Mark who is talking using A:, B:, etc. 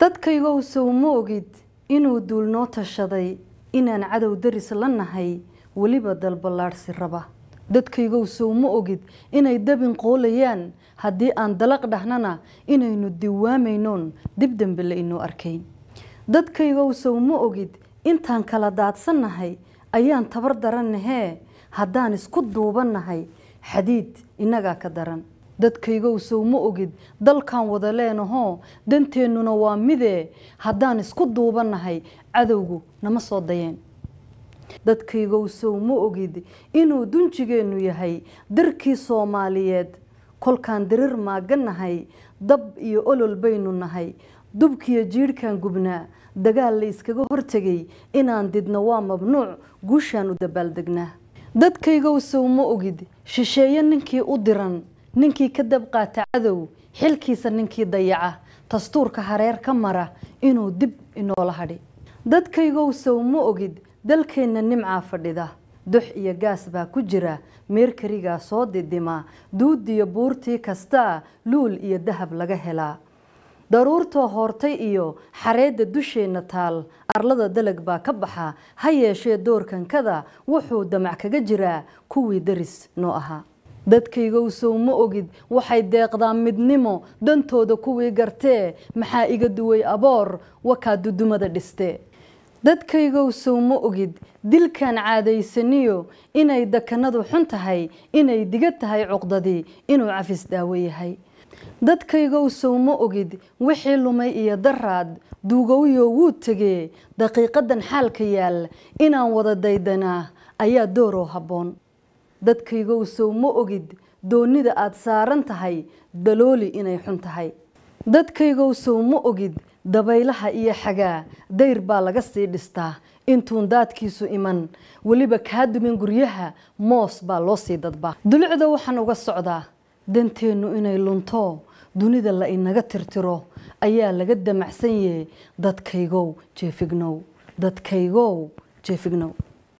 A: dadkaygowse uma ogid inuu duulnoo tashaday inaan cadow daris la nahay weliba dalballaadhsi raba dadkaygowse uma ogid inay dabin qoolayaan haddii aan dalaq dhahnana inaynu diwaamaynoon dib dembe la inoo arkayn dadkaygow sow ogid intaan kala daadsannahay ayaan tabar darannahee haddaan isku duubannahay xadiid innagaa ka daran dadkaygow ma ogid dalkan wada leenahoo danteennuna waa midee haddaan isku duubannahay cadowgu nama soo dayeen dadkaygow ma ogid inuu dunjigeennu yahay dirkii soomaaliyeed kolkaan dirir maagannahay dab iyo olol baynu nahay dubkiiyo jiidhkan gubnaa dagaal la iskaga hortegay inaan didna waa mabnuuc guushaan u dabaaldegnaa dadkaygow ma ogid shisheeye ninkii u diran ninkii ka dabqaata cadow xilkiisa ninkii dayaca dastuurka hareer ka mara inuu dib inoola hadhi dadkaygow sow ma ogid dalkeenna nimcaa fadhida dux iyo gaas baa ku jira meerkarigaa soo didima duuddiyo buurtii kastaa luul iyo dahab laga helaa daruurtoo hoortay iyo xareedda dusheenna taal arlada dalag baa ka baxa ha yeeshee doorkankada wuxuu damac kaga jiraa kuwii daris noo ahaa dadkaygow sow ma ogid waxay deeqdaan midnimo dantooda kuwii gartee maxaa iga duway aboor wakaa dudumada dhiste dadkaygow sow ma ogid dilkan caadaysaniyo inay dakanadu xun tahay inay diga tahay cuqdadii inuu cafis daawo yahay dadkaygow sow ma ogid wixii lumay iyo daraad duugowyo wuu tegee daqiiqadan xaalka yaal inaan wada daydanaa ayaa doorow habboon dadkaygow sow ma ogid doonida aad saaran tahay dalooli inay xun tahay dadkaygow sow ma ogid dabaylaha iyo xagaa dayr baa laga sii dhistaa intuun daadkiisu iman weliba kaa dumin guryaha moos baa loo sii dadbaa dulucda waxaan uga socdaa danteennu inay lunto dunida la inaga tirtiro ayaa laga damacsan yahay dadkaygow jeefignow dadkaygow jeefignow